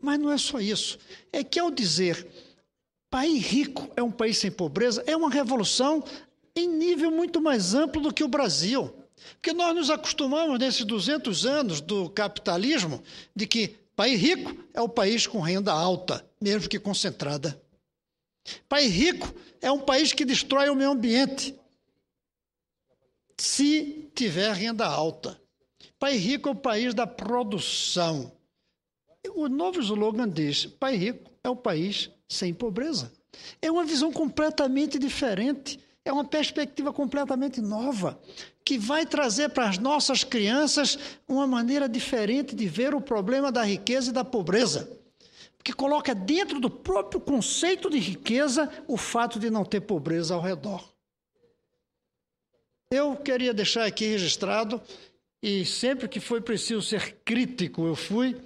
Mas não é só isso. É que ao dizer país rico é um país sem pobreza, é uma revolução em nível muito mais amplo do que o Brasil. Porque nós nos acostumamos nesses 200 anos do capitalismo de que país rico é o país com renda alta, mesmo que concentrada. País rico é um país que destrói o meio ambiente, se tiver renda alta. País rico é o país da produção. O novo slogan diz: Pai rico é o país sem pobreza. É uma visão completamente diferente, é uma perspectiva completamente nova, que vai trazer para as nossas crianças uma maneira diferente de ver o problema da riqueza e da pobreza. que coloca dentro do próprio conceito de riqueza o fato de não ter pobreza ao redor. Eu queria deixar aqui registrado, e sempre que foi preciso ser crítico, eu fui,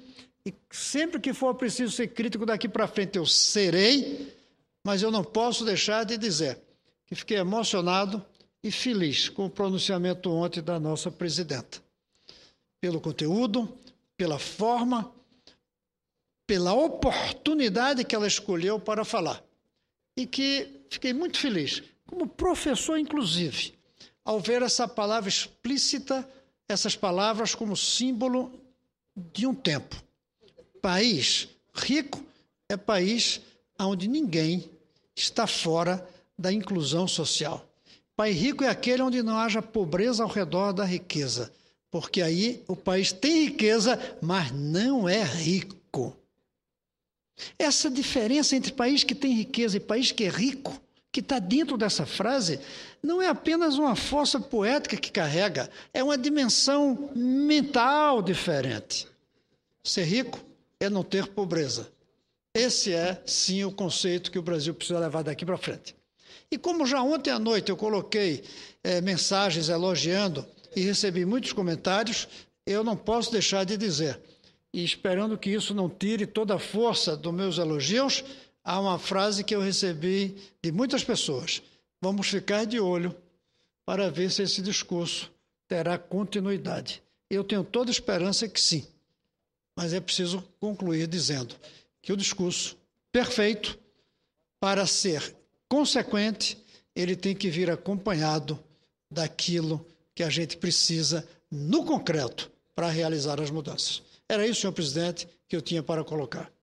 e sempre que for preciso ser crítico daqui para frente, eu serei, mas eu não posso deixar de dizer que fiquei emocionado e feliz com o pronunciamento ontem da nossa presidenta. Pelo conteúdo, pela forma, pela oportunidade que ela escolheu para falar. E que fiquei muito feliz, como professor, inclusive, ao ver essa palavra explícita, essas palavras como símbolo de um tempo. País rico é país onde ninguém está fora da inclusão social. País rico é aquele onde não haja pobreza ao redor da riqueza, porque aí o país tem riqueza, mas não é rico. Essa diferença entre país que tem riqueza e país que é rico, que está dentro dessa frase, não é apenas uma força poética que carrega, é uma dimensão mental diferente. Ser rico é não ter pobreza. Esse é, sim, o conceito que o Brasil precisa levar daqui para frente. E como já ontem à noite eu coloquei é, mensagens elogiando e recebi muitos comentários, eu não posso deixar de dizer. E esperando que isso não tire toda a força dos meus elogios, há uma frase que eu recebi de muitas pessoas. Vamos ficar de olho para ver se esse discurso terá continuidade. Eu tenho toda a esperança que sim. Mas é preciso concluir dizendo que o discurso perfeito, para ser consequente, ele tem que vir acompanhado daquilo que a gente precisa no concreto para realizar as mudanças. Era isso, senhor presidente, que eu tinha para colocar.